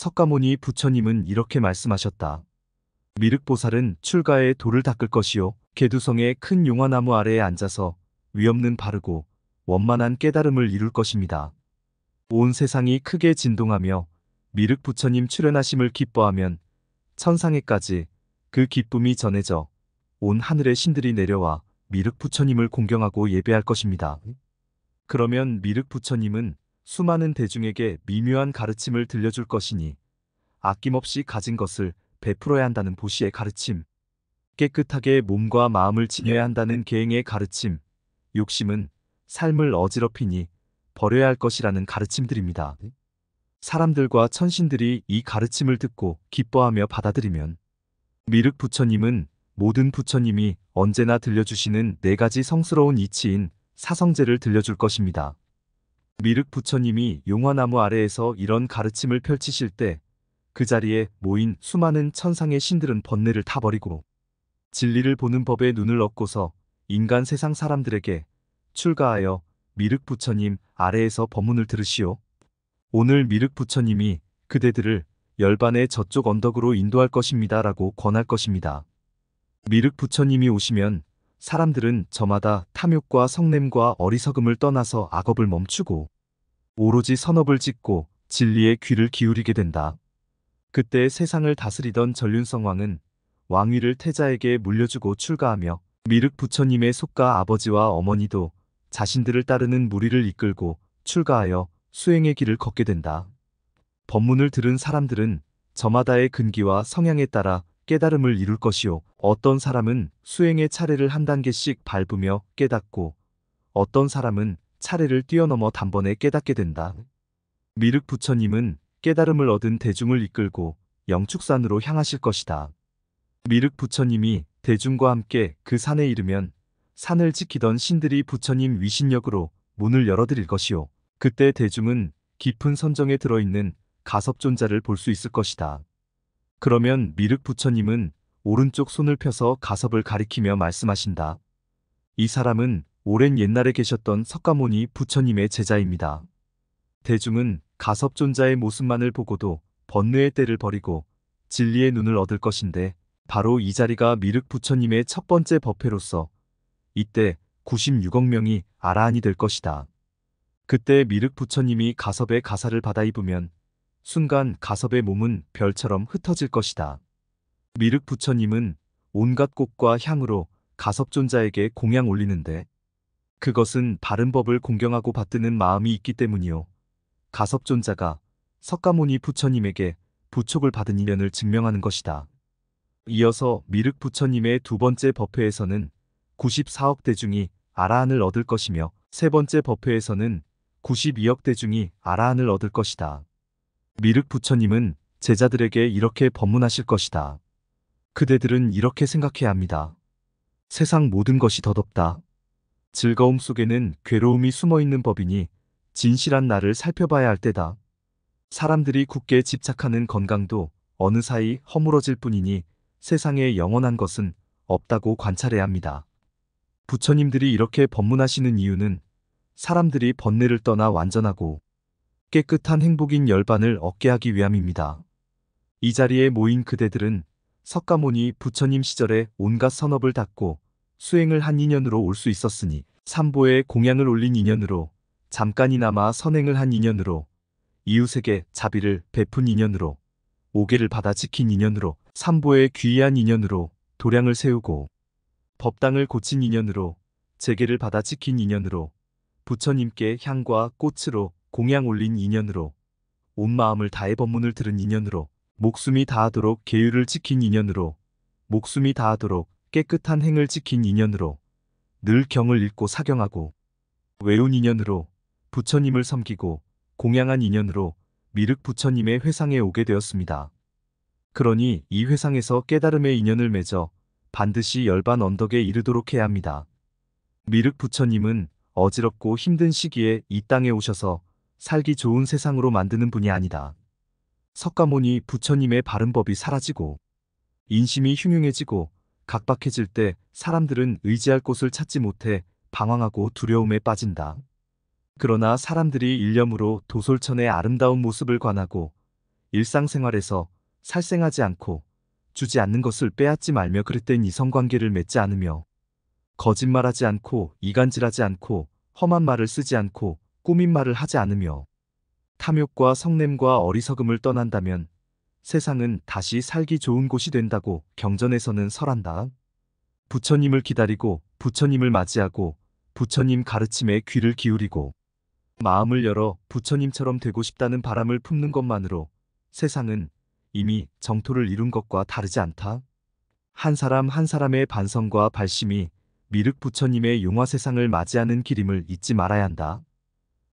석가모니 부처님은 이렇게 말씀하셨다. 미륵보살은 출가에 돌을 닦을 것이요. 개두성의 큰 용화나무 아래에 앉아서 위없는 바르고 원만한 깨달음을 이룰 것입니다. 온 세상이 크게 진동하며 미륵 부처님 출연하심을 기뻐하면 천상에까지 그 기쁨이 전해져 온 하늘의 신들이 내려와 미륵 부처님을 공경하고 예배할 것입니다. 그러면 미륵 부처님은 수많은 대중에게 미묘한 가르침을 들려줄 것이니 아낌없이 가진 것을 베풀어야 한다는 보시의 가르침, 깨끗하게 몸과 마음을 지녀야 한다는 계행의 가르침, 욕심은 삶을 어지럽히니 버려야 할 것이라는 가르침들입니다. 사람들과 천신들이 이 가르침을 듣고 기뻐하며 받아들이면 미륵 부처님은 모든 부처님이 언제나 들려주시는 네 가지 성스러운 이치인 사성제를 들려줄 것입니다. 미륵 부처님이 용화나무 아래에서 이런 가르침을 펼치실 때 그 자리에 모인 수많은 천상의 신들은 번뇌를 타버리고 진리를 보는 법에 눈을 얻고서 인간 세상 사람들에게 출가하여 미륵 부처님 아래에서 법문을 들으시오. 오늘 미륵 부처님이 그대들을 열반의 저쪽 언덕으로 인도할 것입니다 라고 권할 것입니다. 미륵 부처님이 오시면 사람들은 저마다 탐욕과 성냄과 어리석음을 떠나서 악업을 멈추고 오로지 선업을 짓고 진리의 귀를 기울이게 된다. 그때 세상을 다스리던 전륜성 왕은 왕위를 태자에게 물려주고 출가하며 미륵 부처님의 속가 아버지와 어머니도 자신들을 따르는 무리를 이끌고 출가하여 수행의 길을 걷게 된다. 법문을 들은 사람들은 저마다의 근기와 성향에 따라 깨달음을 이룰 것이요. 어떤 사람은 수행의 차례를 한 단계씩 밟으며 깨닫고 어떤 사람은 차례를 뛰어넘어 단번에 깨닫게 된다. 미륵 부처님은 깨달음을 얻은 대중을 이끌고 영축산으로 향하실 것이다. 미륵 부처님이 대중과 함께 그 산에 이르면 산을 지키던 신들이 부처님 위신력으로 문을 열어드릴 것이요. 그때 대중은 깊은 선정에 들어있는 가섭존자를 볼 수 있을 것이다. 그러면 미륵 부처님은 오른쪽 손을 펴서 가섭을 가리키며 말씀하신다. 이 사람은 오랜 옛날에 계셨던 석가모니 부처님의 제자입니다. 대중은 가섭존자의 모습만을 보고도 번뇌의 때를 버리고 진리의 눈을 얻을 것인데 바로 이 자리가 미륵 부처님의 첫 번째 법회로서 이때 96억 명이 아라한이 될 것이다. 그때 미륵 부처님이 가섭의 가사를 받아 입으면 순간 가섭의 몸은 별처럼 흩어질 것이다. 미륵 부처님은 온갖 꽃과 향으로 가섭존자에게 공양 올리는데 그것은 바른 법을 공경하고 받드는 마음이 있기 때문이요. 가섭존자가 석가모니 부처님에게 부촉을 받은 인연을 증명하는 것이다. 이어서 미륵 부처님의 두 번째 법회에서는 94억 대중이 아라한을 얻을 것이며 세 번째 법회에서는 92억 대중이 아라한을 얻을 것이다. 미륵 부처님은 제자들에게 이렇게 법문하실 것이다. 그대들은 이렇게 생각해야 합니다. 세상 모든 것이 더덥다 즐거움 속에는 괴로움이 숨어 있는 법이니 진실한 나를 살펴봐야 할 때다. 사람들이 굳게 집착하는 건강도 어느 사이 허물어질 뿐이니 세상에 영원한 것은 없다고 관찰해야 합니다. 부처님들이 이렇게 법문하시는 이유는 사람들이 번뇌를 떠나 완전하고 깨끗한 행복인 열반을 얻게 하기 위함입니다. 이 자리에 모인 그대들은 석가모니 부처님 시절에 온갖 선업을 닦고 수행을 한 인연으로 올 수 있었으니 삼보에 공양을 올린 인연으로 잠깐이나마 선행을 한 인연으로 이웃에게 자비를 베푼 인연으로 오계를 받아 지킨 인연으로 삼보에 귀의한 인연으로 도량을 세우고 법당을 고친 인연으로 재계를 받아 지킨 인연으로 부처님께 향과 꽃으로 공양 올린 인연으로 온 마음을 다해 법문을 들은 인연으로 목숨이 다하도록 계율을 지킨 인연으로 목숨이 다하도록 깨끗한 행을 지킨 인연으로 늘 경을 읽고 사경하고 외운 인연으로 부처님을 섬기고 공양한 인연으로 미륵 부처님의 회상에 오게 되었습니다. 그러니 이 회상에서 깨달음의 인연을 맺어 반드시 열반 언덕에 이르도록 해야 합니다. 미륵 부처님은 어지럽고 힘든 시기에 이 땅에 오셔서 살기 좋은 세상으로 만드는 분이 아니다. 석가모니 부처님의 바른 법이 사라지고 인심이 흉흉해지고 각박해질 때 사람들은 의지할 곳을 찾지 못해 방황하고 두려움에 빠진다. 그러나 사람들이 일념으로 도솔천의 아름다운 모습을 관하고 일상생활에서 살생하지 않고 주지 않는 것을 빼앗지 말며 그릇된 이성관계를 맺지 않으며 거짓말하지 않고 이간질하지 않고 험한 말을 쓰지 않고 꾸민말을 하지 않으며 탐욕과 성냄과 어리석음을 떠난다면 세상은 다시 살기 좋은 곳이 된다고 경전에서는 설한다. 부처님을 기다리고 부처님을 맞이하고 부처님 가르침에 귀를 기울이고 마음을 열어 부처님처럼 되고 싶다는 바람을 품는 것만으로 세상은 이미 정토를 이룬 것과 다르지 않다. 한 사람 한 사람의 반성과 발심이 미륵 부처님의 용화 세상을 맞이하는 길임을 잊지 말아야 한다.